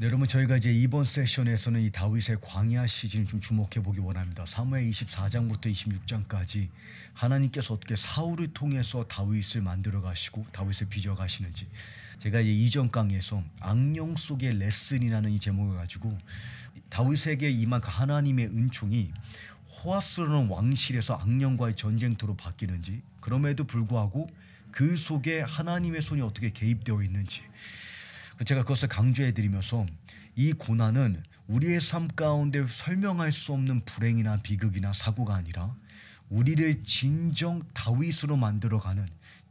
네, 여러분 저희가 이제 이번 세션에서는 이 다윗의 광야 시즌을 좀 주목해 보기 원합니다. 사무엘 24장부터 26장까지 하나님께서 어떻게 사울을 통해서 다윗을 만들어 가시고 다윗을 빚어 가시는지 제가 이제 이전 강의에서 악령 속의 레슨이라는 이 제목을 가지고 다윗에게 임한 그 하나님의 은총이 호화스러운 왕실에서 악령과의 전쟁터로 바뀌는지 그럼에도 불구하고 그 속에 하나님의 손이 어떻게 개입되어 있는지 그 제가 그것을 강조해 드리면서 이 고난은 우리의 삶 가운데 설명할 수 없는 불행이나 비극이나 사고가 아니라 우리를 진정 다윗으로 만들어가는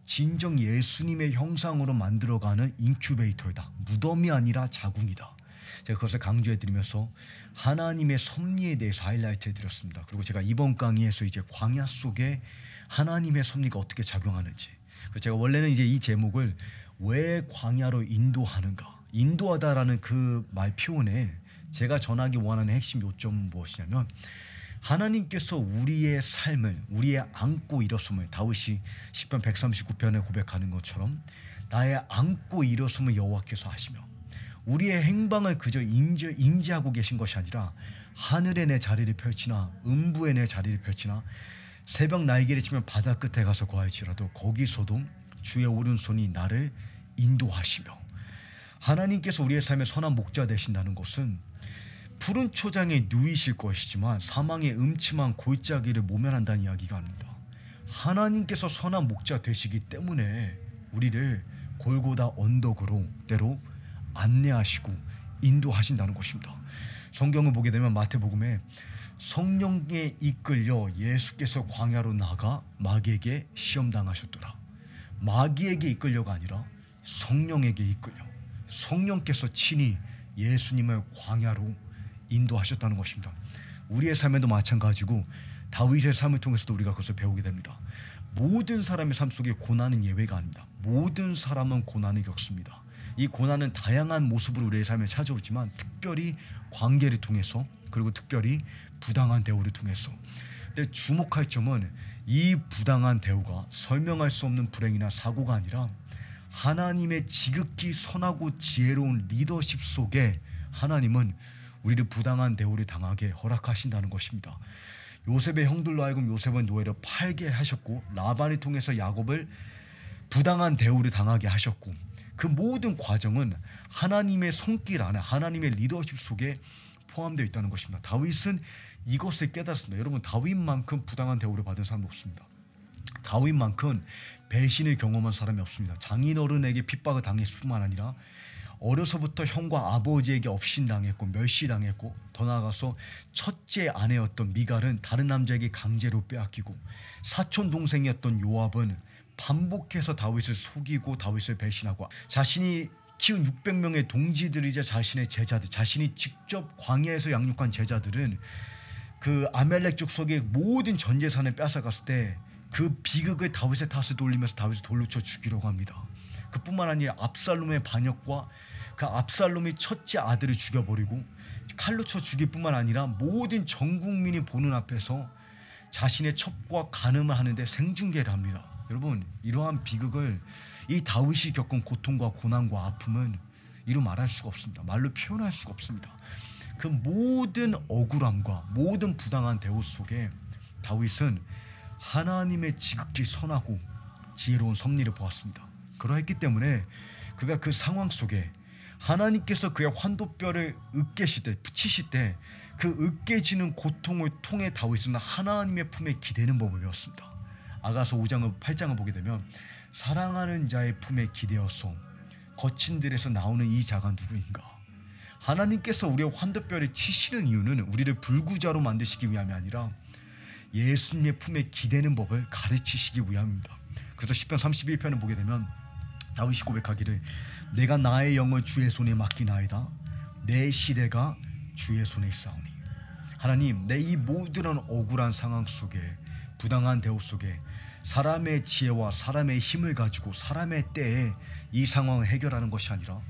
진정 예수님의 형상으로 만들어가는 인큐베이터이다. 무덤이 아니라 자궁이다. 제가 그것을 강조해 드리면서 하나님의 섭리에 대해서 하이라이트 해 드렸습니다. 그리고 제가 이번 강의에서 이제 광야 속에 하나님의 섭리가 어떻게 작용하는지 제가 원래는 이제 이 제목을 왜 광야로 인도하는가, 인도하다라는 그 말 표현에 제가 전하기 원하는 핵심 요점 은 무엇이냐면 하나님께서 우리의 삶을 우리의 안고 일었음을 다윗이 시편 139편에 고백하는 것처럼 나의 안고 일었음을 여호와께서 하시며 우리의 행방을 그저 인지, 인지하고 계신 것이 아니라 하늘에 내 자리를 펼치나 음부에 내 자리를 펼치나 새벽 날개를 치면 바다 끝에 가서 구할지라도 거기서도 주의 오른손이 나를 인도하시며 하나님께서 우리의 삶의 선한 목자 되신다는 것은 푸른 초장에 누이실 것이지만 사망의 음침한 골짜기를 모면한다는 이야기가 아닙니다. 하나님께서 선한 목자 되시기 때문에 우리를 골고다 언덕으로 때로 안내하시고 인도하신다는 것입니다. 성경을 보게 되면 마태복음에 성령에 이끌려 예수께서 광야로 나가 마귀에게 시험당하셨더라. 마귀에게 이끌려가 아니라 성령에게 이끌려 성령께서 친히 예수님을 광야로 인도하셨다는 것입니다. 우리의 삶에도 마찬가지고 다윗의 삶을 통해서도 우리가 그것을 배우게 됩니다. 모든 사람의 삶 속에 고난은 예외가 아닙니다. 모든 사람은 고난을 겪습니다. 이 고난은 다양한 모습으로 우리의 삶에 찾아오지만 특별히 관계를 통해서 그리고 특별히 부당한 대우를 통해서. 근데 주목할 점은 이 부당한 대우가 설명할 수 없는 불행이나 사고가 아니라 하나님의 지극히 선하고 지혜로운 리더십 속에 하나님은 우리를 부당한 대우를 당하게 허락하신다는 것입니다. 요셉의 형들로 하여금 요셉은 노예를 팔게 하셨고 라반을 통해서 야곱을 부당한 대우를 당하게 하셨고 그 모든 과정은 하나님의 손길 안에 하나님의 리더십 속에 포함되어 있다는 것입니다. 다윗은 이것을 깨달았습니다. 여러분 다윗만큼 부당한 대우를 받은 사람 없습니다. 다윗만큼 배신을 경험한 사람이 없습니다. 장인어른에게 핍박을 당했을 뿐만 아니라 어려서부터 형과 아버지에게 업신당했고 멸시당했고 더 나아가서 첫째 아내였던 미갈은 다른 남자에게 강제로 빼앗기고 사촌 동생이었던 요압은 반복해서 다윗을 속이고 다윗을 배신하고 자신이 키운 600명의 동지들이자 자신의 제자들 자신이 직접 광야에서 양육한 제자들은 그 아멜렉 족속의 모든 전 재산을 뺏어갔을 때 그 비극을 다윗의 탓을 돌리면서 다윗을 돌로 쳐 죽이려고 합니다. 그뿐만 아니라 압살롬의 반역과 그 압살롬이 첫째 아들을 죽여버리고 칼로 쳐 죽일 뿐만 아니라 모든 전 국민이 보는 앞에서 자신의 첩과 간음을 하는데 생중계를 합니다. 여러분 이러한 비극을 이 다윗이 겪은 고통과 고난과 아픔은 이루 말할 수가 없습니다. 말로 표현할 수가 없습니다. 그 모든 억울함과 모든 부당한 대우 속에 다윗은 하나님의 지극히 선하고 지혜로운 섭리를 보았습니다. 그러했기 때문에 그가 그 상황 속에 하나님께서 그의 환도뼈를 으깨실 때 붙이실 때그 으깨지는 고통을 통해 다윗은 하나님의 품에 기대는 법을 배웠습니다. 아가서 5장을 8장을 보게 되면 사랑하는 자의 품에 기대어소 거친 들에서 나오는 이 자가 누구인가 하나님께서 우리의 환도뼈를 치시는 이유는 우리를 불구자로 만드시기 위함이 아니라 예수님의 품에 기대는 법을 가르치시기 위함입니다. 그래서 10편 31편을 보게 되면 다윗이 고백하기를 내가 나의 영을 주의 손에 맡기나이다. 내 시대가 주의 손에 있사오니 하나님 내 이 모든 억울한 상황 속에 부당한 대우 속에 사람의 지혜와 사람의 힘을 가지고 사람의 때에 이 상황을 해결하는 것이 아니라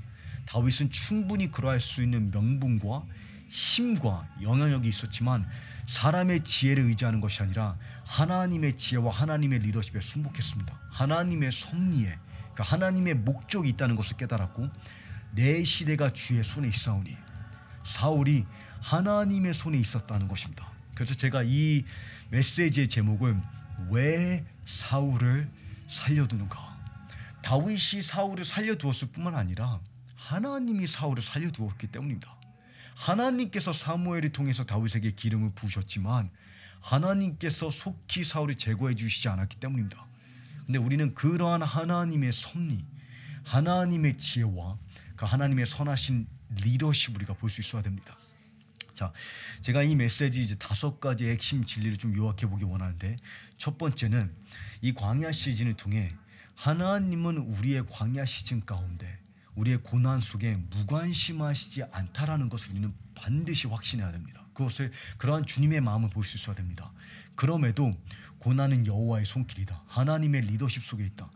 다윗은 충분히 그러할 수 있는 명분과 힘과 영향력이 있었지만 사람의 지혜를 의지하는 것이 아니라 하나님의 지혜와 하나님의 리더십에 순복했습니다. 하나님의 섭리에 그러니까 하나님의 목적이 있다는 것을 깨달았고 내 시대가 주의 손에 있사오니 사울이 하나님의 손에 있었다는 것입니다. 그래서 제가 이 메시지의 제목은 왜 사울을 살려두는 것. 다윗이 사울을 살려두었을 뿐만 아니라 하나님이 사울을 살려두었기 때문입니다. 하나님께서 사무엘을 통해서 다윗에게 기름을 부으셨지만 하나님께서 속히 사울을 제거해 주시지 않았기 때문입니다. 근데 우리는 그러한 하나님의 섭리, 하나님의 지혜와 그 하나님의 선하신 리더십 우리가 볼 수 있어야 됩니다. 자, 제가 이 메시지 이제 다섯 가지 핵심 진리를 좀 요약해 보기 원하는데 첫 번째는 이 광야 시즌을 통해 하나님은 우리의 광야 시즌 가운데 우리의 고난 속에 무관심하시지 않다라는 것을 우리는 반드시 확신해야 됩니다. 그것을 그러한 주님의 마음을 볼 수 있어야 됩니다. 그럼에도 고난은 여호와의 손길이다. 하나님의 리더십 속에 있다.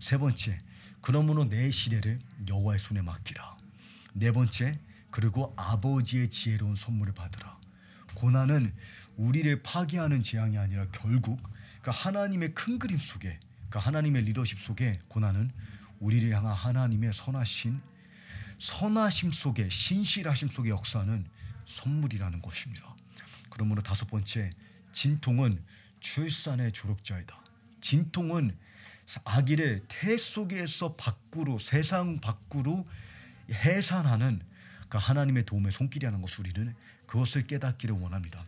세 번째, 그러므로 내 시대를 여호와의 손에 맡기라. 네 번째, 그리고 아버지의 지혜로운 선물을 받으라. 고난은 우리를 파괴하는 재앙이 아니라 결국 그 하나님의 큰 그림 속에 그 하나님의 리더십 속에 고난은 우리를 향한 하나님의 선하신 선하심 속에 신실하심 속에 역사는 선물이라는 것입니다. 그러므로 다섯 번째 진통은 출산의 조력자이다. 진통은 아기를 태 속에서 밖으로 세상 밖으로 해산하는 그 하나님의 도움에 손길이라는 것을 우리는 그것을 깨닫기를 원합니다.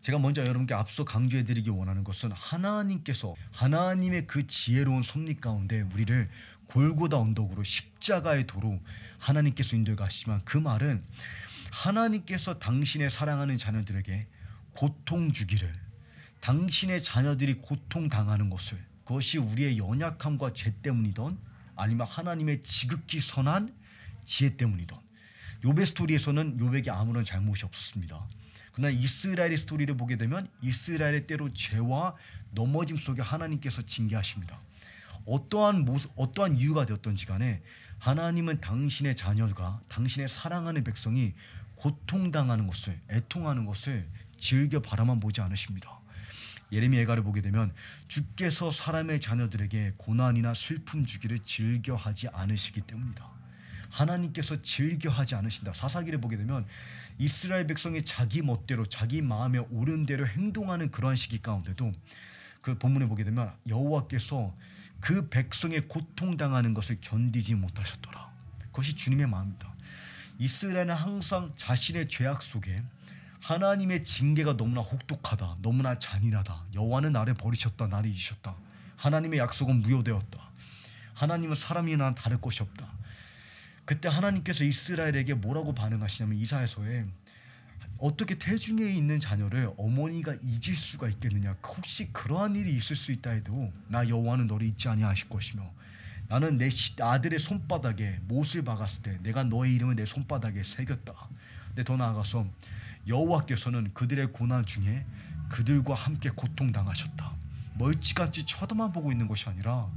제가 먼저 여러분께 앞서 강조해드리기 원하는 것은 하나님께서 하나님의 그 지혜로운 섭리 가운데 우리를 골고다 언덕으로 십자가의 도로 하나님께서 인도해 가시지만 그 말은 하나님께서 당신의 사랑하는 자녀들에게 고통 주기를 당신의 자녀들이 고통 당하는 것을 그것이 우리의 연약함과 죄 때문이던 아니면 하나님의 지극히 선한 지혜 때문이던 요배 스토리에서는 요백이 아무런 잘못이 없었습니다. 그러나 이스라엘의 스토리를 보게 되면 이스라엘의 때로 죄와 넘어짐 속에 하나님께서 징계하십니다. 어떠한 모습, 어떠한 이유가 되었던지 간에 하나님은 당신의 자녀가 당신의 사랑하는 백성이 고통당하는 것을 애통하는 것을 즐겨 바라만 보지 않으십니다. 예레미야가를 보게 되면 주께서 사람의 자녀들에게 고난이나 슬픔 주기를 즐겨하지 않으시기 때문이다. 하나님께서 즐겨 하지 않으신다. 사사기를 보게 되면 이스라엘 백성이 자기 멋대로 자기 마음에 오른 대로 행동하는 그러한 시기 가운데도 그 본문에 보게 되면 여호와께서 그 백성의 고통당하는 것을 견디지 못하셨더라. 그것이 주님의 마음이다. 이스라엘은 항상 자신의 죄악 속에 하나님의 징계가 너무나 혹독하다. 너무나 잔인하다. 여호와는 나를 버리셨다. 나를 잊으셨다. 하나님의 약속은 무효되었다. 하나님은 사람이나 다를 것이 없다. 그때 하나님께서 이스라엘에게 뭐라고 반응하시냐면 이사야서에 어떻게 태중에 있는 자녀를 어머니가 잊을 수가 있겠느냐 그 혹시 그러한 일이 있을 수 있다 해도 나 여호와는 너를 잊지 아니하실 것이며 나는 내 아들의 손바닥에 못을 박았을 때 내가 너의 이름을 내 손바닥에 새겼다 근데 더 나아가서 여호와께서는 그들의 고난 중에 그들과 함께 고통당하셨다 멀찌같이 쳐다만 보고 있는 것이 아니라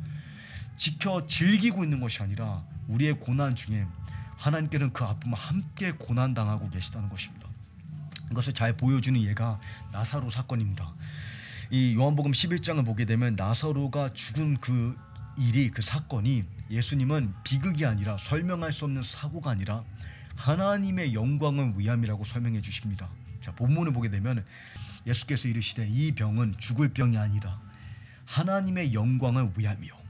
지켜 즐기고 있는 것이 아니라 우리의 고난 중에 하나님께는그 아픔을 함께 고난 당하고 계시다는 것입니다. 이것을 잘 보여주는 예가 나사로 사건입니다. 이 요한복음 11장을 보게 되면 나사로가 죽은 그 일이 그 사건이 예수님은 비극이 아니라 설명할 수 없는 사고가 아니라 하나님의 영광을 위함이라고 설명해 주십니다. 자, 본문을 보게 되면 예수께서 이르시되 이 병은 죽을 병이 아니라 하나님의 영광을 위함이요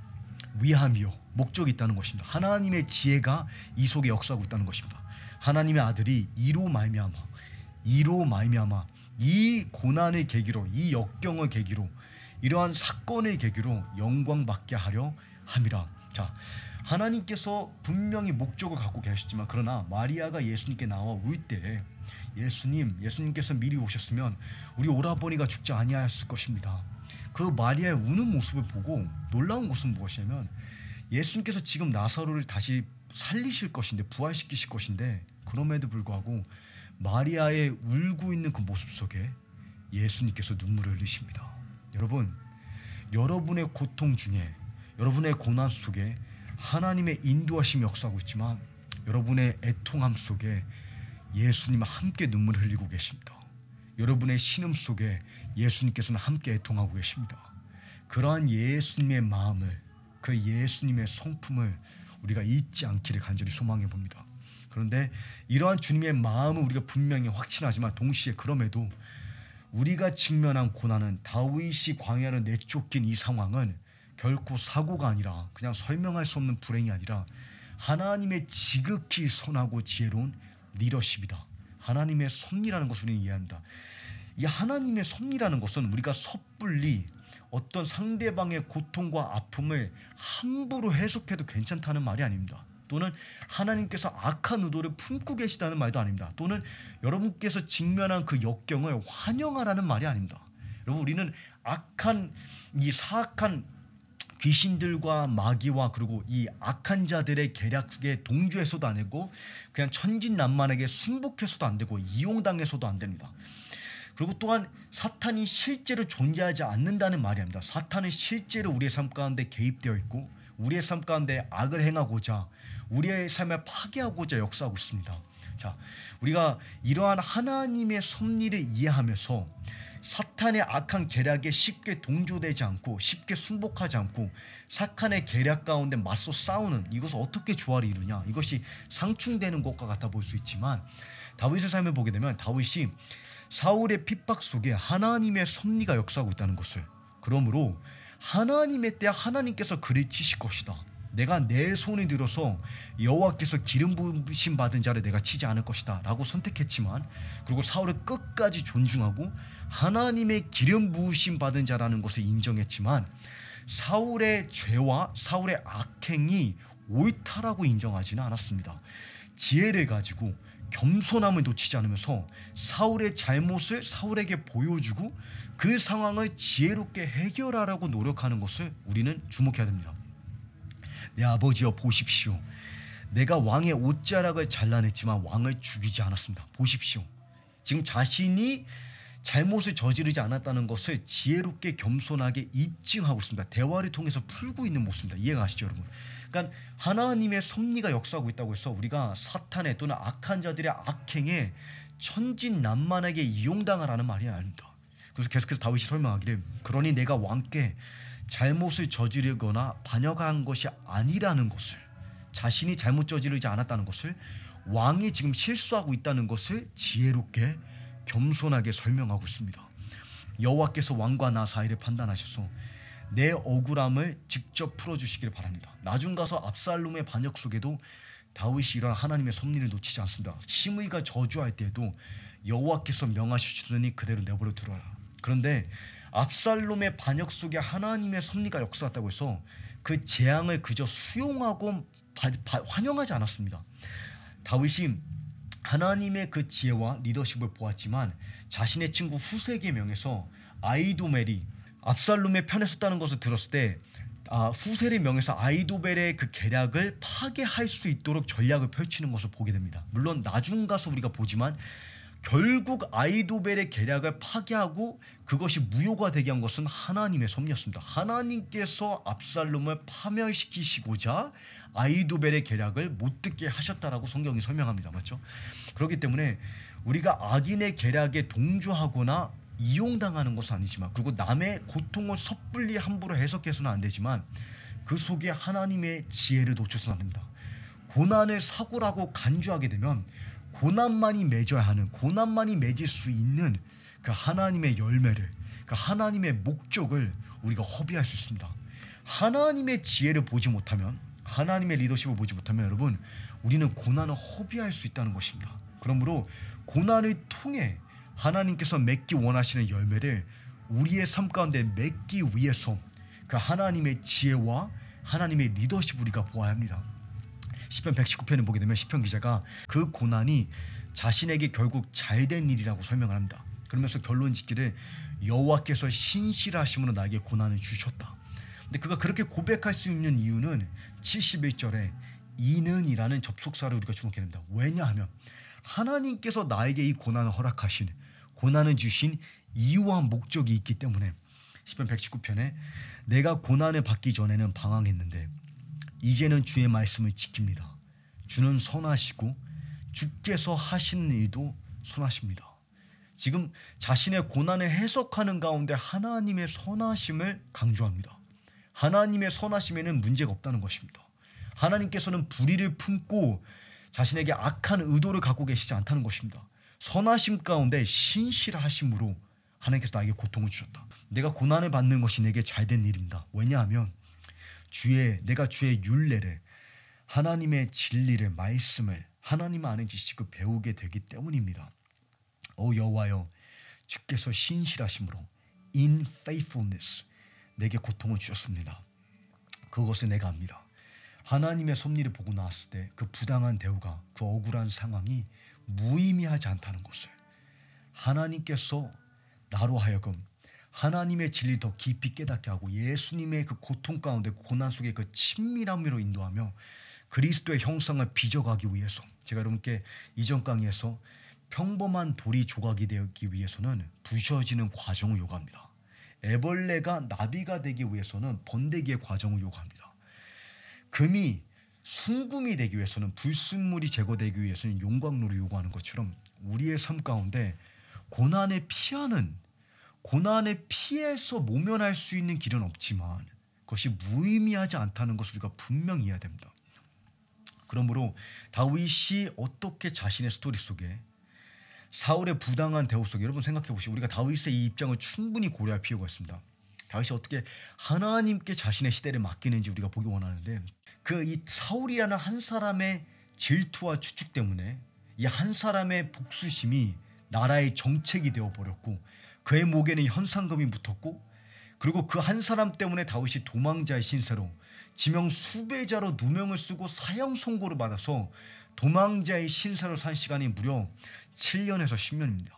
위함이요 목적이 있다는 것입니다. 하나님의 지혜가 이 속에 역사하고 있다는 것입니다. 하나님의 아들이 이로 말미암아 이로 말미암아 이 고난의 계기로 이 역경의 계기로 이러한 사건의 계기로 영광 받게 하려 함이라. 자, 하나님께서 분명히 목적을 갖고 계시지만 그러나 마리아가 예수님께 나와 울 때 예수님, 예수님께서 미리 오셨으면 우리 오라버니가 죽지 아니하였을 것입니다. 그 마리아의 우는 모습을 보고 놀라운 것은 무엇이냐면 예수님께서 지금 나사로를 다시 살리실 것인데 부활시키실 것인데 그럼에도 불구하고 마리아의 울고 있는 그 모습 속에 예수님께서 눈물을 흘리십니다. 여러분, 여러분의 고통 중에 여러분의 고난 속에 하나님의 인도하심이 역사하고 있지만 여러분의 애통함 속에 예수님 함께 눈물을 흘리고 계십니다. 여러분의 신음 속에 예수님께서는 함께 애통하고 계십니다. 그러한 예수님의 마음을 그 예수님의 성품을 우리가 잊지 않기를 간절히 소망해 봅니다. 그런데 이러한 주님의 마음을 우리가 분명히 확신하지만 동시에 그럼에도 우리가 직면한 고난은 다윗이 광야로 내쫓긴 이 상황은 결코 사고가 아니라 그냥 설명할 수 없는 불행이 아니라 하나님의 지극히 선하고 지혜로운 리더십이다. 하나님의 섭리라는 것을 우리는 이해합니다. 이 하나님의 섭리라는 것은 우리가 섣불리 어떤 상대방의 고통과 아픔을 함부로 해석해도 괜찮다는 말이 아닙니다. 또는 하나님께서 악한 의도를 품고 계시다는 말도 아닙니다. 또는 여러분께서 직면한 그 역경을 환영하라는 말이 아닙니다. 여러분 우리는 악한 이 사악한 귀신들과 마귀와 그리고 이 악한 자들의 계략에 속 동조해서도 안 되고 그냥 천진난만에게 순복해서도 안 되고 이용당해서도 안 됩니다. 그리고 또한 사탄이 실제로 존재하지 않는다는 말이 아니다 사탄은 실제로 우리의 삶 가운데 개입되어 있고 우리의 삶 가운데 악을 행하고자 우리의 삶을 파괴하고자 역사하고 있습니다. 자, 우리가 이러한 하나님의 섭리를 이해하면서 사탄의 악한 계략에 쉽게 동조되지 않고 쉽게 순복하지 않고 사탄의 계략 가운데 맞서 싸우는 이것을 어떻게 조화를 이루냐 이것이 상충되는 것과 같아 볼 수 있지만 다윗의 삶을 보게 되면 다윗이 사울의 핍박 속에 하나님의 섭리가 역사하고 있다는 것을 그러므로 하나님의 때 하나님께서 그리 치실 것이다. 내가 내 손이 들어서 여호와께서 기름 부으심 받은 자를 내가 치지 않을 것이다라고 선택했지만 그리고 사울을 끝까지 존중하고 하나님의 기름 부으심 받은 자라는 것을 인정했지만 사울의 죄와 사울의 악행이 옳다라고 인정하지는 않았습니다. 지혜를 가지고 겸손함을 놓치지 않으면서 사울의 잘못을 사울에게 보여주고 그 상황을 지혜롭게 해결하라고 노력하는 것을 우리는 주목해야 됩니다. 내 아버지여 보십시오. 내가 왕의 옷자락을 잘라냈지만 왕을 죽이지 않았습니다. 보십시오. 지금 자신이 잘못을 저지르지 않았다는 것을 지혜롭게 겸손하게 입증하고 있습니다. 대화를 통해서 풀고 있는 모습입니다. 이해가시죠, 여러분? 그러니까 하나님의 섭리가 역사하고 있다고 해서 우리가 사탄의 또는 악한 자들의 악행에 천진난만하게 이용당하라는 말이 아닙니다. 그래서 계속해서 다윗이 설명하기를 그러니 내가 왕께 잘못을 저지르거나 반역한 것이 아니라는 것을 자신이 잘못 저지르지 않았다는 것을 왕이 지금 실수하고 있다는 것을 지혜롭게 겸손하게 설명하고 있습니다. 여호와께서 왕과 나 사이를 판단하셔서 내 억울함을 직접 풀어주시길 바랍니다. 나중 가서 압살롬의 반역 속에도 다윗이 이런 하나님의 섭리를 놓치지 않습니다. 심의가 저주할 때도 여호와께서 명하셨으니 그대로 내버려 두라 그런데 압살롬의 반역 속에 하나님의 섭리가 역사했다고 해서 그 재앙을 그저 수용하고 바, 바, 환영하지 않았습니다. 다윗이 하나님의 그 지혜와 리더십을 보았지만 자신의 친구 후세에게 명해서 아이도멜이 압살롬의 편에 섰다는 것을 들었을 때 아, 후세를 명해서 아이도벨의 그 계략을 파괴할 수 있도록 전략을 펼치는 것을 보게 됩니다. 물론 나중 가서 우리가 보지만 결국 아이도벨의 계략을 파괴하고 그것이 무효가 되게 한 것은 하나님의 섭리였습니다. 하나님께서 압살롬을 파멸시키시고자 아이도벨의 계략을 못 듣게 하셨다라고 성경이 설명합니다. 맞죠? 그렇기 때문에 우리가 악인의 계략에 동조하거나 이용당하는 것은 아니지만 그리고 남의 고통을 섣불리 함부로 해석해서는 안 되지만 그 속에 하나님의 지혜를 놓쳐서는 안 됩니다. 고난을 사고라고 간주하게 되면 고난만이 맺어야 하는 고난만이 맺을 수 있는 그 하나님의 열매를 그 하나님의 목적을 우리가 허비할 수 있습니다. 하나님의 지혜를 보지 못하면 하나님의 리더십을 보지 못하면 여러분 우리는 고난을 허비할 수 있다는 것입니다. 그러므로 고난을 통해 하나님께서 맺기 원하시는 열매를 우리의 삶 가운데 맺기 위해서 그 하나님의 지혜와 하나님의 리더십 우리가 보아야 합니다. 시편 119편을 보게 되면 시편 기자가 그 고난이 자신에게 결국 잘된 일이라고 설명을 합니다. 그러면서 결론 짓기를 여호와께서 신실하심으로 나에게 고난을 주셨다. 근데 그가 그렇게 고백할 수 있는 이유는 71절에 이는이라는 접속사를 우리가 주목해 됩니다. 왜냐하면 하나님께서 나에게 이 고난을 허락하신 고난을 주신 이유와 목적이 있기 때문에 시편 119편에 내가 고난을 받기 전에는 방황했는데 이제는 주의 말씀을 지킵니다. 주는 선하시고 주께서 하시 일도 선하십니다. 지금 자신의 고난을 해석하는 가운데 하나님의 선하심을 강조합니다. 하나님의 선하심에는 문제가 없다는 것입니다. 하나님께서는 불의를 품고 자신에게 악한 의도를 갖고 계시지 않다는 것입니다. 선하심 가운데 신실하심으로 하나님께서 나에게 고통을 주셨다. 내가 고난을 받는 것이 내게 잘된 일입니다. 왜냐하면 주의 내가 주의 율례를 하나님의 진리를 말씀을 하나님 아에 지시고 배우게 되기 때문입니다. 오 여호와여 주께서 신실하심으로 in faithfulness 내게 고통을 주셨습니다. 그것을 내가 압니다. 하나님의 섭리를 보고 나왔을 때 그 부당한 대우가 그 억울한 상황이 무의미하지 않다는 것을 하나님께서 나로 하여금 하나님의 진리 더 깊이 깨닫게 하고 예수님의 그 고통 가운데 고난 속에 그 친밀함으로 인도하며 그리스도의 형상을 빚어가기 위해서 제가 여러분께 이전 강의에서 평범한 돌이 조각이 되기 위해서는 부셔지는 과정을 요구합니다. 애벌레가 나비가 되기 위해서는 번데기의 과정을 요구합니다. 금이 순금이 되기 위해서는 불순물이 제거되기 위해서는 용광로를 요구하는 것처럼 우리의 삶 가운데 고난에 피하는 고난의 피해서 모면할 수 있는 길은 없지만 그것이 무의미하지 않다는 것을 우리가 분명히 해야 됩니다. 그러므로 다윗이 어떻게 자신의 스토리 속에 사울의 부당한 대우 속에 여러분 생각해 보시고 우리가 다윗의 이 입장을 충분히 고려할 필요가 있습니다. 다윗이 어떻게 하나님께 자신의 시대를 맡기는지 우리가 보기 원하는데 그 이 사울이라는 한 사람의 질투와 추측 때문에 이 한 사람의 복수심이 나라의 정책이 되어 버렸고 그의 목에는 현상금이 붙었고 그리고 그 한 사람 때문에 다윗이 도망자의 신세로 지명 수배자로 누명을 쓰고 사형 선고를 받아서 도망자의 신세로 산 시간이 무려 7년에서 10년입니다.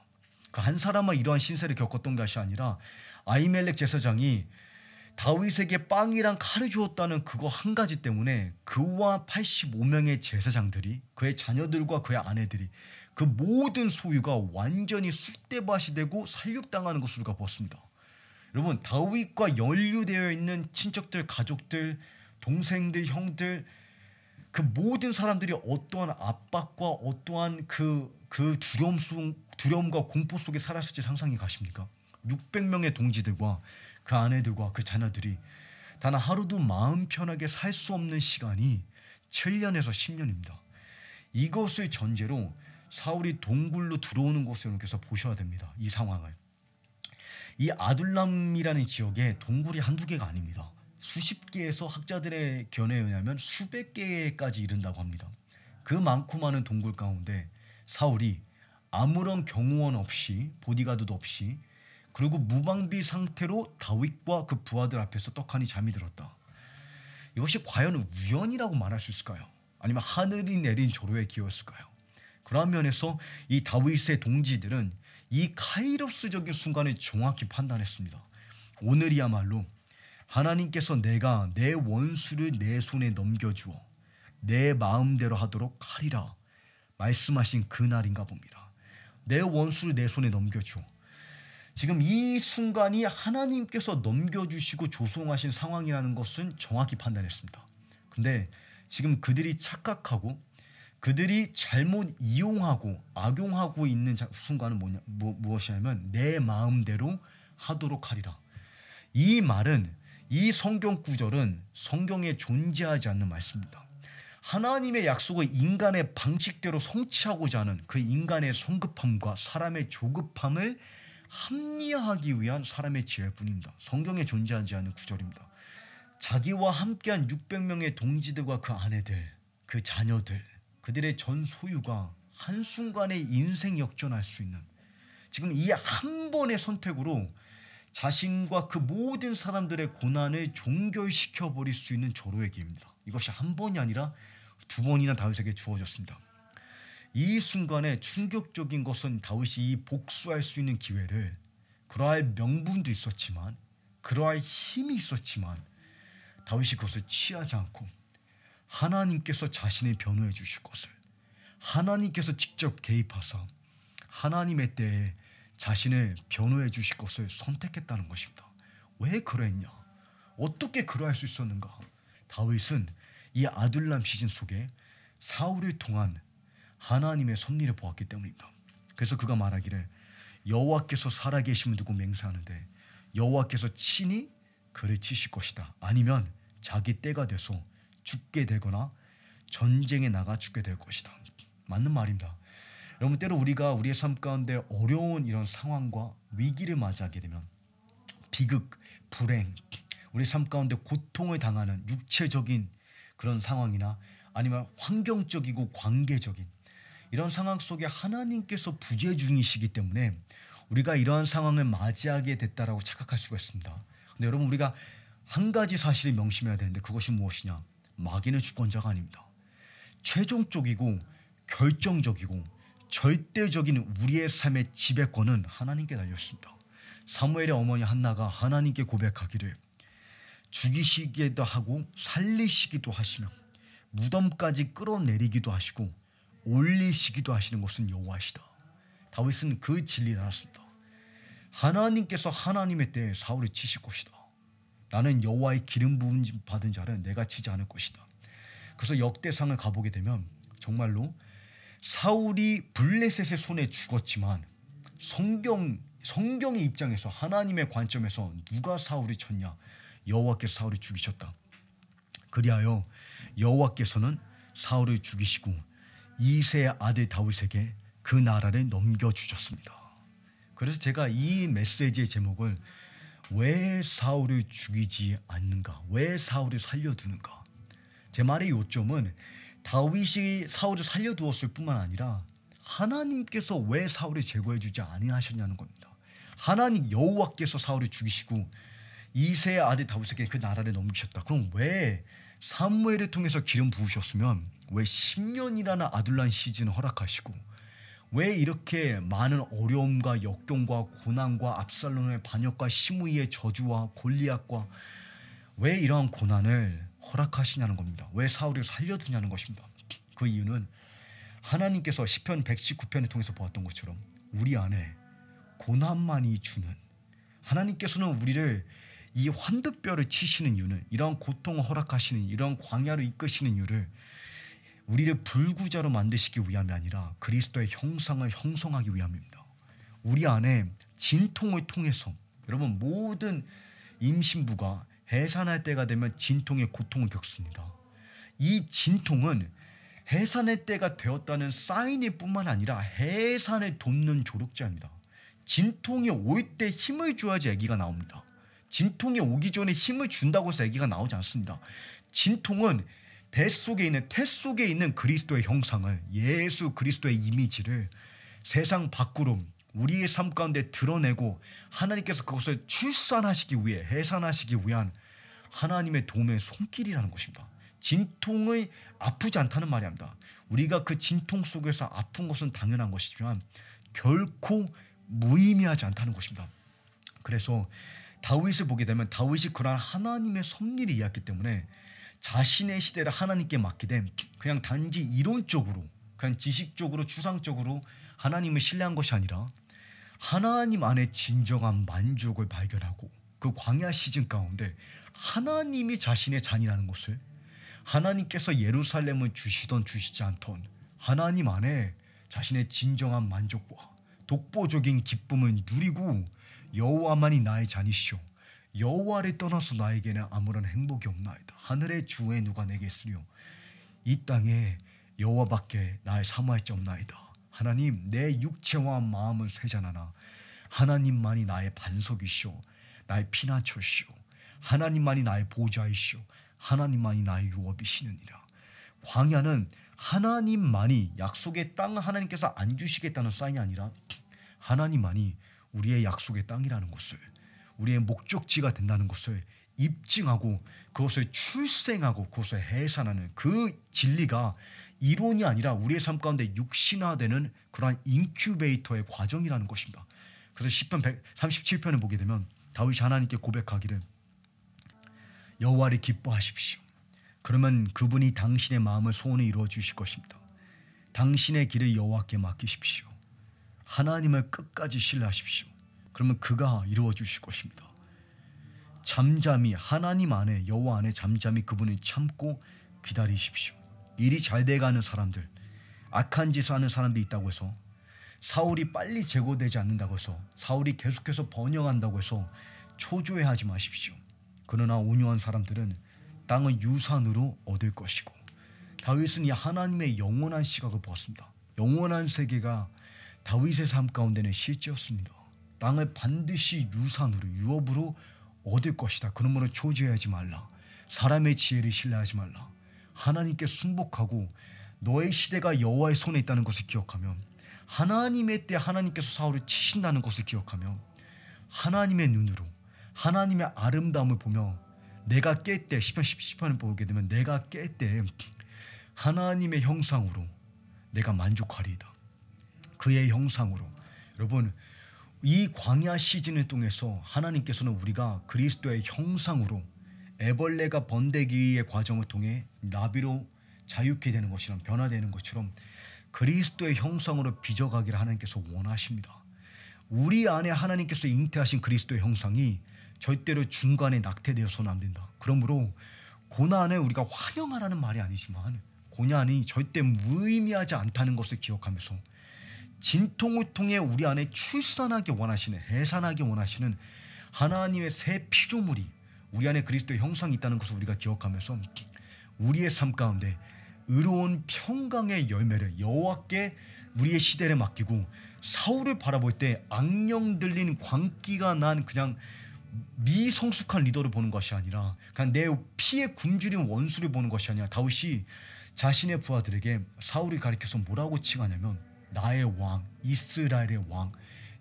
그 한 사람만 이러한 신세를 겪었던 것이 아니라 아이멜렉 제사장이 다윗에게 빵이랑 칼을 주었다는 그거 한 가지 때문에 그와 85명의 제사장들이 그의 자녀들과 그의 아내들이 그 모든 소유가 완전히 쑥대밭이 되고 살육당하는 것으로 가 보았습니다. 여러분 다윗과 연루되어 있는 친척들, 가족들, 동생들, 형들 그 모든 사람들이 어떠한 압박과 어떠한 그, 그 두려움 속, 두려움과 공포 속에 살았을지 상상이 가십니까? 600명의 동지들과 그 아내들과 그 자녀들이 단 하루도 마음 편하게 살 수 없는 시간이 7년에서 10년입니다. 이것을 전제로 사울이 동굴로 들어오는 곳을 여러분께서 보셔야 됩니다. 이 상황을. 이 아둘람이라는 지역에 동굴이 한두 개가 아닙니다. 수십 개에서 학자들의 견해에 의하면 수백 개까지 이른다고 합니다. 그 많고 많은 동굴 가운데 사울이 아무런 경호원 없이 보디가드도 없이 그리고 무방비 상태로 다윗과 그 부하들 앞에서 떡하니 잠이 들었다. 이것이 과연 우연이라고 말할 수 있을까요? 아니면 하늘이 내린 조로의 기였을까요? 그런 면에서 이 다윗의 동지들은 이 카이로스적인 순간을 정확히 판단했습니다. 오늘이야말로 하나님께서 내가 내 원수를 내 손에 넘겨주어 내 마음대로 하도록 하리라 말씀하신 그날인가 봅니다. 내 원수를 내 손에 넘겨줘. 지금 이 순간이 하나님께서 넘겨주시고 조송하신 상황이라는 것은 정확히 판단했습니다. 근데 지금 그들이 착각하고 그들이 잘못 이용하고 악용하고 있는 순간은 뭐냐, 무, 뭐, 무엇이냐면 내 마음대로 하도록 하리라. 이 말은 이 성경 구절은 성경에 존재하지 않는 말씀입니다. 하나님의 약속을 인간의 방식대로 성취하고자 하는 그 인간의 성급함과 사람의 조급함을 합리화하기 위한 사람의 지혜일 뿐입니다. 성경에 존재하지 않는 구절입니다. 자기와 함께한 600명의 동지들과 그 아내들, 그 자녀들, 그들의 전 소유가 한순간에 인생 역전할 수 있는 지금 이 한 번의 선택으로 자신과 그 모든 사람들의 고난을 종결시켜 버릴 수 있는 저로의 기회입니다. 이것이 한 번이 아니라 두 번이나 다윗에게 주어졌습니다. 이 순간에 충격적인 것은 다윗이 이 복수할 수 있는 기회를 그러할 명분도 있었지만 그러할 힘이 있었지만 다윗이 그것을 취하지 않고 하나님께서 자신의 변호해 주실 것을 하나님께서 직접 개입하사 하나님의 때에 자신을 변호해 주실 것을 선택했다는 것입니다. 왜 그랬냐? 어떻게 그러할 수 있었는가? 다윗은 이 아둘람 시즌 속에 사울을 통한 하나님의 섭리를 보았기 때문입니다. 그래서 그가 말하기를 여호와께서 살아계심을 두고 맹세하는데 여호와께서 친히 그를 치실 것이다. 아니면 자기 때가 돼서 죽게 되거나 전쟁에 나가 죽게 될 것이다. 맞는 말입니다. 여러분 때로 우리가 우리의 삶 가운데 어려운 이런 상황과 위기를 맞이하게 되면 비극, 불행, 우리 삶 가운데 고통을 당하는 육체적인 그런 상황이나 아니면 환경적이고 관계적인 이런 상황 속에 하나님께서 부재 중이시기 때문에 우리가 이러한 상황을 맞이하게 됐다라고 착각할 수가 있습니다. 근데 여러분 우리가 한 가지 사실을 명심해야 되는데 그것이 무엇이냐? 마귀는 주권자가 아닙니다. 최종적이고 결정적이고 절대적인 우리의 삶의 지배권은 하나님께 달렸습니다. 사무엘의 어머니 한나가 하나님께 고백하기를 죽이시기도 하고 살리시기도 하시며 무덤까지 끌어내리기도 하시고 올리시기도 하시는 것은 여호와시다. 다윗은 그 진리를 알았습니다. 하나님께서 하나님의 때에 사울을 치실 것이다. 나는 여호와의 기름 부음 받은 자를 내가 치지 않을 것이다. 그래서 역대상을 가보게 되면 정말로 사울이 블레셋의 손에 죽었지만 성경 성경의 입장에서 하나님의 관점에서 누가 사울이 쳤냐? 여호와께서 사울이 죽이셨다. 그리하여 여호와께서는 사울을 죽이시고 이세의 아들 다윗에게 그 나라를 넘겨 주셨습니다. 그래서 제가 이 메시지의 제목을 왜 사울을 죽이지 않는가? 왜 사울을 살려두는가? 제 말의 요점은 다윗이 사울을 살려두었을 뿐만 아니라 하나님께서 왜 사울을 제거해 주지 아니하셨냐는 겁니다. 하나님 여호와께서 사울을 죽이시고 이세의 아들 다윗에게 그 나라를 넘기셨다. 그럼 왜 사무엘을 통해서 기름 부으셨으면 왜 10년이라는 아둘란 시즌을 허락하시고 왜 이렇게 많은 어려움과 역경과 고난과 압살롬의 반역과 시므이의 저주와 골리앗과 왜 이러한 고난을 허락하시냐는 겁니다. 왜 사울을 살려두냐는 것입니다. 그 이유는 하나님께서 시편 119편을 통해서 보았던 것처럼 우리 안에 고난만이 주는 하나님께서는 우리를 이 환두뼈를 치시는 이유는 이러한 고통을 허락하시는 이러한 광야를 이끄시는 이유를 우리를 불구자로 만드시기 위함이 아니라 그리스도의 형상을 형성하기 위함입니다. 우리 안에 진통을 통해서 여러분 모든 임신부가 해산할 때가 되면 진통의 고통을 겪습니다. 이 진통은 해산의 때가 되었다는 사인일 뿐만 아니라 해산을 돕는 조력자입니다. 진통이 올 때 힘을 줘야지 아기가 나옵니다. 진통이 오기 전에 힘을 준다고 해서 아기가 나오지 않습니다. 진통은 뱃속에 있는 태 속에 있는 그리스도의 형상을 예수 그리스도의 이미지를 세상 밖으로 우리의 삶 가운데 드러내고 하나님께서 그것을 출산하시기 위해 해산하시기 위한 하나님의 도움의 손길이라는 것입니다. 진통의 아프지 않다는 말이 아니다 우리가 그 진통 속에서 아픈 것은 당연한 것이지만 결코 무의미하지 않다는 것입니다. 그래서 다윗을 보게 되면 다윗이 그러한 하나님의 섭리를 이해했기 때문에 자신의 시대를 하나님께 맡기된 그냥 단지 이론적으로 그냥 지식적으로 추상적으로 하나님을 신뢰한 것이 아니라 하나님 안에 진정한 만족을 발견하고 그 광야 시즌 가운데 하나님이 자신의 잔이라는 것을 하나님께서 예루살렘을 주시던 주시지 않던 하나님 안에 자신의 진정한 만족과 독보적인 기쁨을 누리고 여호와만이 나의 잔이시오 여호와를 떠나서 나에게는 아무런 행복이 없나이다. 하늘의 주에 누가 내게 있으뇨? 이 땅에 여호와밖에 나의 사할자나이다 하나님 내 육체와 마음은 세잔하나 하나님만이 나의 반석이시오. 나의 피난처시오. 하나님만이 나의 보좌이시오. 하나님만이 나의 유업이시느니라. 광야는 하나님만이 약속의 땅 하나님께서 안 주시겠다는 사인이 아니라 하나님만이 우리의 약속의 땅이라는 것을 우리의 목적지가 된다는 것을 입증하고 그것을 출생하고 그것을 해산하는 그 진리가 이론이 아니라 우리의 삶 가운데 육신화되는 그러한 인큐베이터의 과정이라는 것입니다. 그래서 10편 137편을 보게 되면 다윗이 하나님께 고백하기를 여호와를 기뻐하십시오. 그러면 그분이 당신의 마음을 소원히 이루어 주실 것입니다. 당신의 길을 여호와께 맡기십시오. 하나님을 끝까지 신뢰하십시오. 그러면 그가 이루어 주실 것입니다. 잠잠히 하나님 안에 여호와 안에 잠잠히 그분을 참고 기다리십시오. 일이 잘 돼가는 사람들, 악한 짓을 하는 사람들이 있다고 해서 사울이 빨리 제거되지 않는다고 해서 사울이 계속해서 번영한다고 해서 초조해하지 마십시오. 그러나 온유한 사람들은 땅을 유산으로 얻을 것이고 다윗은 이 하나님의 영원한 시각을 보았습니다. 영원한 세계가 다윗의 삶 가운데는 실제였습니다. 땅을 반드시 유산으로 유업으로 얻을 것이다. 그러므로 조제하지 말라. 사람의 지혜를 신뢰하지 말라. 하나님께 순복하고 너의 시대가 여호와의 손에 있다는 것을 기억하며 하나님의 때 하나님께서 사울을 치신다는 것을 기억하며 하나님의 눈으로 하나님의 아름다움을 보며 내가 깰때 시편 10편을 보게 되면 내가 깰때 하나님의 형상으로 내가 만족하리이다. 그의 형상으로 여러분 이 광야 시즌을 통해서 하나님께서는 우리가 그리스도의 형상으로 애벌레가 번데기의 과정을 통해 나비로 자유케 되는 것처럼 변화되는 것처럼 그리스도의 형상으로 빚어가기를 하나님께서 원하십니다. 우리 안에 하나님께서 잉태하신 그리스도의 형상이 절대로 중간에 낙태되어서는 안 된다. 그러므로 고난에 우리가 환영하라는 말이 아니지만 고난이 절대 무의미하지 않다는 것을 기억하면서 진통을 통해 우리 안에 출산하기 원하시는 해산하기 원하시는 하나님의 새 피조물이 우리 안에 그리스도의 형상이 있다는 것을 우리가 기억하면서 우리의 삶 가운데 의로운 평강의 열매를 여호와께 우리의 시대를 맡기고 사울을 바라볼 때 악령 들린 광기가 난 그냥 미성숙한 리더를 보는 것이 아니라 그냥 내 피에 굶주린 원수를 보는 것이 아니라 다윗이 자신의 부하들에게 사울이 가리켜서 뭐라고 칭하냐면 나의 왕 이스라엘의 왕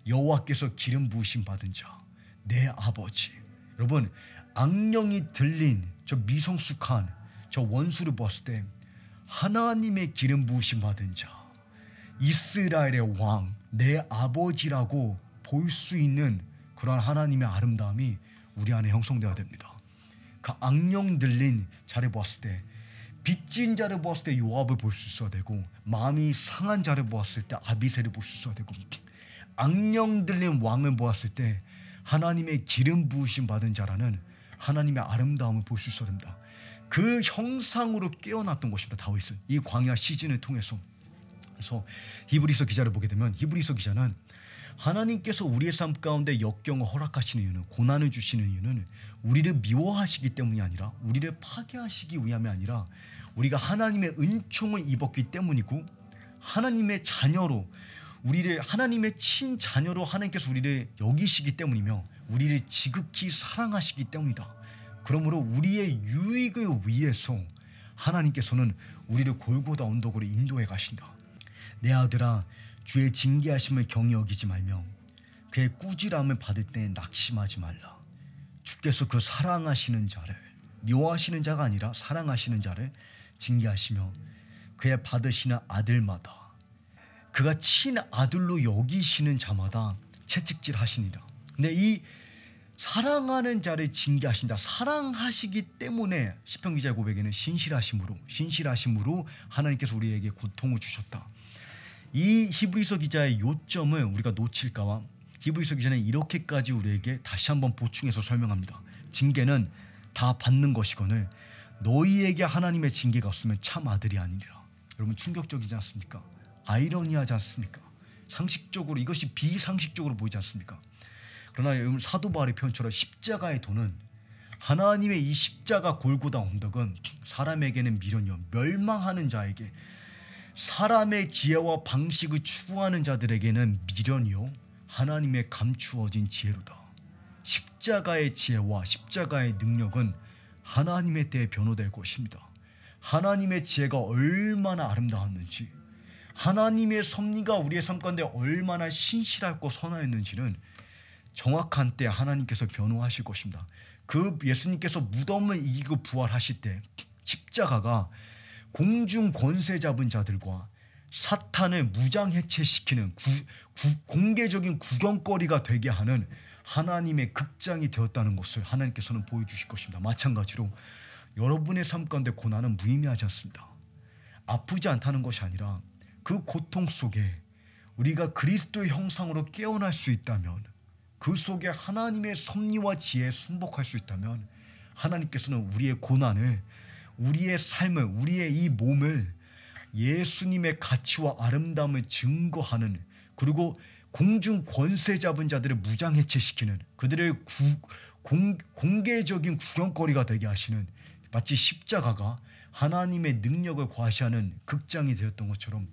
여호와께서 기름 부으신 받은 자내 아버지 여러분 악령이 들린 저 미성숙한 저 원수를 봤을 때 하나님의 기름 부으신 받은 자 이스라엘의 왕 내 아버지라고 볼 수 있는 그러한 하나님의 아름다움이 우리 안에 형성되어야 됩니다. 그 악령 들린 자를 봤을때 빚진 자를 보았을 때 요압을 볼 수 있어야 되고 마음이 상한 자를 보았을 때 아비세를 볼 수 있어야 되고 악령 들린 왕을 보았을 때 하나님의 기름 부으신 받은 자라는 하나님의 아름다움을 볼 수 있어야 됩니다. 그 형상으로 깨어났던 것입니다. 다윗은 이 광야 시즌을 통해서 그래서 히브리서 기자를 보게 되면 히브리서 기자는 하나님께서 우리의 삶 가운데 역경을 허락하시는 이유는 고난을 주시는 이유는 우리를 미워하시기 때문이 아니라 우리를 파괴하시기 위함이 아니라 우리가 하나님의 은총을 입었기 때문이고 하나님의 자녀로 우리를 하나님의 친 자녀로 하나님께서 우리를 여기시기 때문이며 우리를 지극히 사랑하시기 때문이다. 그러므로 우리의 유익을 위해서 하나님께서는 우리를 골고다 언덕으로 인도해 가신다. 내 아들아 주의 징계하심을 경히 여기지 말며 그의 꾸지람을 받을 때 낙심하지 말라. 주께서 그 사랑하시는 자를 미워하시는 자가 아니라 사랑하시는 자를 징계하시며 그의 받으시는 아들마다 그가 친아들로 여기시는 자마다 채찍질 하시니라. 근데 네, 이 사랑하는 자를 징계하신다. 사랑하시기 때문에 시편 기자의 고백에는 신실하심으로 신실하심으로 하나님께서 우리에게 고통을 주셨다. 이 히브리서 기자의 요점을 우리가 놓칠까봐 히브리서 기자는 이렇게까지 우리에게 다시 한번 보충해서 설명합니다. 징계는 다 받는 것이거늘 너희에게 하나님의 징계가 없으면 참 아들이 아니니라. 여러분 충격적이지 않습니까? 아이러니하지 않습니까? 상식적으로 이것이 비상식적으로 보이지 않습니까? 그러나 여러분 사도 바울의 표현처럼 십자가의 돈은 하나님의 이 십자가 골고다 언덕은 사람에게는 미련이요 멸망하는 자에게 사람의 지혜와 방식을 추구하는 자들에게는 미련이요 하나님의 감추어진 지혜로다. 십자가의 지혜와 십자가의 능력은 하나님의 때에 변호될 것입니다. 하나님의 지혜가 얼마나 아름다웠는지 하나님의 섭리가 우리의 삶 가운데 얼마나 신실하고 선하였는지는 정확한 때 하나님께서 변호하실 것입니다. 그 예수님께서 무덤을 이기고 부활하실 때 십자가가 공중 권세 잡은 자들과 사탄을 무장해체시키는 구, 구, 공개적인 구경거리가 되게 하는 하나님의 극장이 되었다는 것을 하나님께서는 보여주실 것입니다. 마찬가지로 여러분의 삶 가운데 고난은 무의미하지 않습니다. 아프지 않다는 것이 아니라 그 고통 속에 우리가 그리스도의 형상으로 깨어날 수 있다면 그 속에 하나님의 섭리와 지혜에 순복할 수 있다면 하나님께서는 우리의 고난을 우리의 삶을 우리의 이 몸을 예수님의 가치와 아름다움을 증거하는 그리고 공중 권세 잡은 자들을 무장해체시키는 그들의 구, 공, 공개적인 구경거리가 되게 하시는 마치 십자가가 하나님의 능력을 과시하는 극장이 되었던 것처럼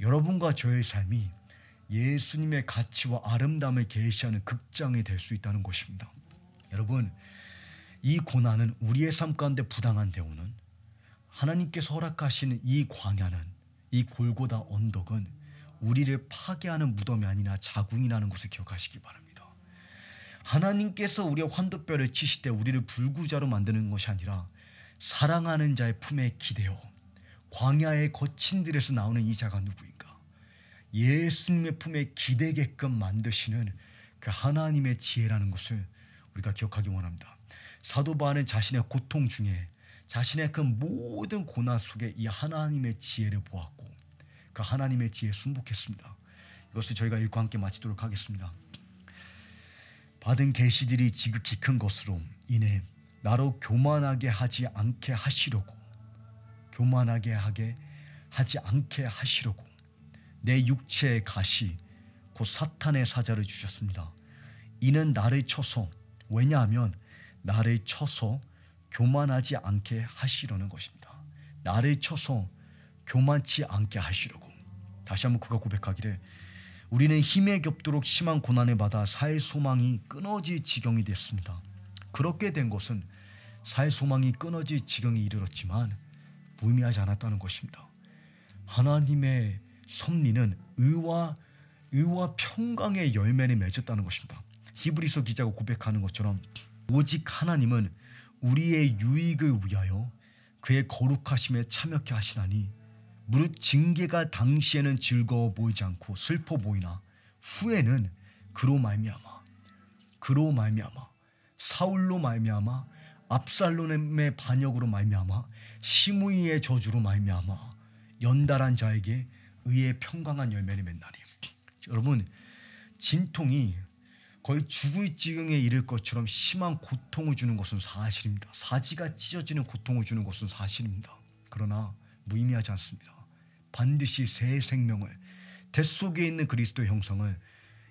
여러분과 저의 삶이 예수님의 가치와 아름다움을 계시하는 극장이 될 수 있다는 것입니다. 여러분 이 고난은 우리의 삶 가운데 부당한 대우는 하나님께서 허락하시는 이 광야는 이 골고다 언덕은 우리를 파괴하는 무덤이 아니라 자궁이라는 것을 기억하시기 바랍니다. 하나님께서 우리의 환도뼈를 치실 때 우리를 불구자로 만드는 것이 아니라 사랑하는 자의 품에 기대어 광야의 거친 들에서 나오는 이 자가 누구인가? 예수님의 품에 기대게끔 만드시는 그 하나님의 지혜라는 것을 우리가 기억하기 원합니다. 사도 바는 자신의 고통 중에 자신의 그 모든 고난 속에 이 하나님의 지혜를 보았고 그 하나님의 지혜에 순복했습니다. 이것을 저희가 읽고 함께 마치도록 하겠습니다. 받은 계시들이 지극히 큰 것으로 인해 나로 교만하게 하지 않게 하시려고 교만하게 하게 하지 않게 하시려고 내 육체의 가시 곧 사탄의 사자를 주셨습니다. 이는 나를 쳐서 왜냐하면 나를 쳐서 교만하지 않게 하시려는 것입니다. 나를 쳐서 교만치 않게 하시려고. 다시 한번 그가 고백하기를 우리는 힘에 겹도록 심한 고난을 받아 살 소망이 끊어질 지경이 됐습니다. 그렇게 된 것은 살 소망이 끊어질 지경에 이르렀지만 무의미하지 않았다는 것입니다. 하나님의 섭리는 의와 의와 평강의 열매를 맺었다는 것입니다. 히브리서 기자가 고백하는 것처럼 오직 하나님은 우리의 유익을 위하여 그의 거룩하심에 참여케 하시나니 무릇 징계가 당시에는 즐거워 보이지 않고 슬퍼 보이나 후에는 그로 말미암아 그로 말미암아 사울로 말미암아 압살롬의 반역으로 말미암아 시므이의 저주로 말미암아 연달한 자에게 의의 평강한 열매를 맺나니 여러분 진통이 거의 죽을 지경에 이를 것처럼 심한 고통을 주는 것은 사실입니다. 사지가 찢어지는 고통을 주는 것은 사실입니다. 그러나 무의미하지 않습니다. 반드시 새 생명을 대 속에 있는 그리스도 형성을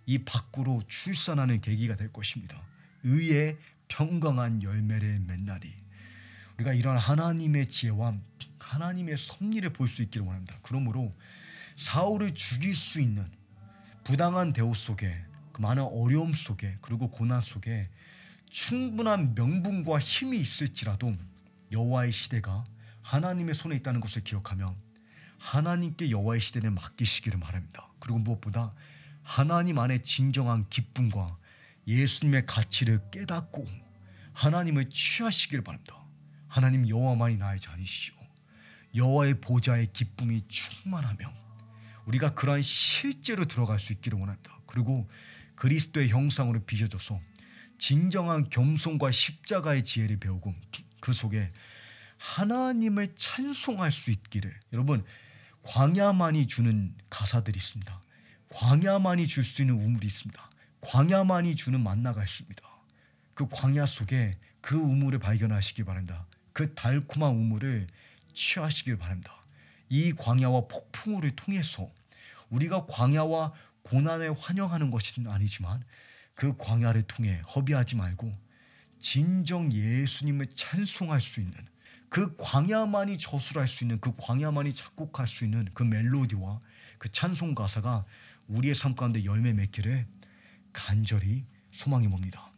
이 밖으로 출산하는 계기가 될 것입니다. 의의 평강한 열매를 맨날이 우리가 이런 하나님의 지혜와 하나님의 섭리를 볼 수 있기를 원합니다. 그러므로 사울을 죽일 수 있는 부당한 대우 속에 그 많은 어려움 속에 그리고 고난 속에 충분한 명분과 힘이 있을지라도 여호와의 시대가 하나님의 손에 있다는 것을 기억하며 하나님께 여호와의 시대를 맡기시기를 바랍니다. 그리고 무엇보다 하나님 안에 진정한 기쁨과 예수님의 가치를 깨닫고 하나님을 취하시길 바랍니다. 하나님 여호와만이 나의 자리시오. 여호와의 보좌의 기쁨이 충만하며 우리가 그러한 실제로 들어갈 수 있기를 원합니다. 그리고 그리스도의 형상으로 빚어져서 진정한 겸손과 십자가의 지혜를 배우고 그 속에 하나님을 찬송할 수 있기를 여러분 광야만이 주는 가사들이 있습니다. 광야만이 줄 수 있는 우물이 있습니다. 광야만이 주는 만나가 있습니다. 그 광야 속에 그 우물을 발견하시기 바란다그 달콤한 우물을 취하시길 바랍니다. 이 광야와 폭풍우를 통해서 우리가 광야와 고난에 환영하는 것은 아니지만 그 광야를 통해 허비하지 말고 진정 예수님을 찬송할 수 있는 그 광야만이 저술할 수 있는 그 광야만이 작곡할 수 있는 그 멜로디와 그 찬송 가사가 우리의 삶 가운데 열매 맺기를 간절히 소망해 봅니다.